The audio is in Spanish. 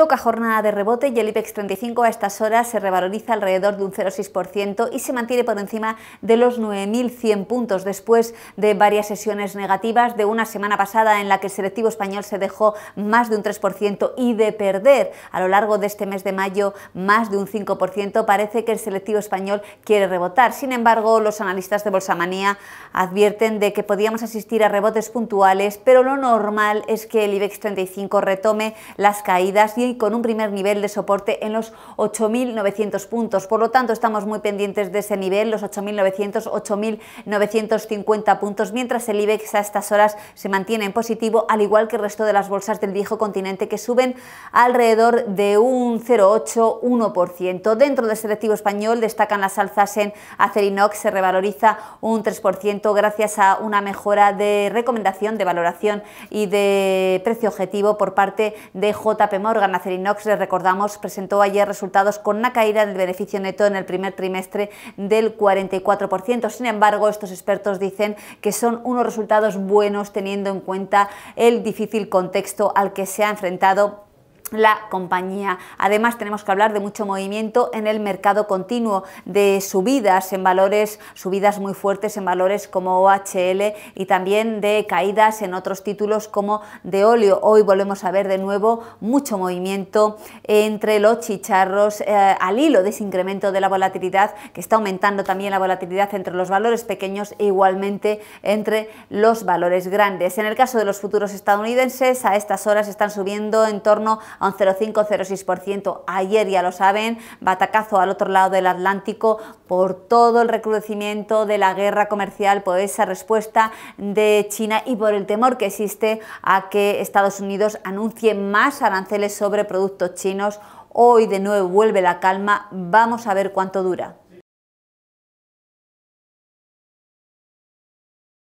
Toca jornada de rebote y el IBEX 35 a estas horas se revaloriza alrededor de un 0,6% y se mantiene por encima de los 9.100 puntos después de varias sesiones negativas de una semana pasada en la que el selectivo español se dejó más de un 3% y de perder a lo largo de este mes de mayo más de un 5%. Parece que el selectivo español quiere rebotar. Sin embargo, los analistas de Bolsamanía advierten de que podíamos asistir a rebotes puntuales, pero lo normal es que el IBEX 35 retome las caídas y con un primer nivel de soporte en los 8.900 puntos. Por lo tanto, estamos muy pendientes de ese nivel, los 8.900, 8.950 puntos, mientras el IBEX a estas horas se mantiene en positivo, al igual que el resto de las bolsas del viejo continente que suben alrededor de un 0,81% 1 Dentro del selectivo español destacan las alzas en Acerinox, se revaloriza un 3% gracias a una mejora de recomendación de valoración y de precio objetivo por parte de JP Morgan. Acerinox, les recordamos, presentó ayer resultados con una caída del beneficio neto en el primer trimestre del 44%. Sin embargo, estos expertos dicen que son unos resultados buenos teniendo en cuenta el difícil contexto al que se ha enfrentado la compañía. Además, tenemos que hablar de mucho movimiento en el mercado continuo, de subidas en valores, subidas muy fuertes en valores como OHL y también de caídas en otros títulos como de óleo. Hoy volvemos a ver de nuevo mucho movimiento entre los chicharros eh, al hilo de ese incremento de la volatilidad, que está aumentando también la volatilidad entre los valores pequeños e igualmente entre los valores grandes. En el caso de los futuros estadounidenses, a estas horas están subiendo en torno a un 0,5-0,6%. Ayer ya lo saben, batacazo al otro lado del Atlántico por todo el recrudecimiento de la guerra comercial, por esa respuesta de China y por el temor que existe a que Estados Unidos anuncie más aranceles sobre productos chinos. Hoy de nuevo vuelve la calma, vamos a ver cuánto dura.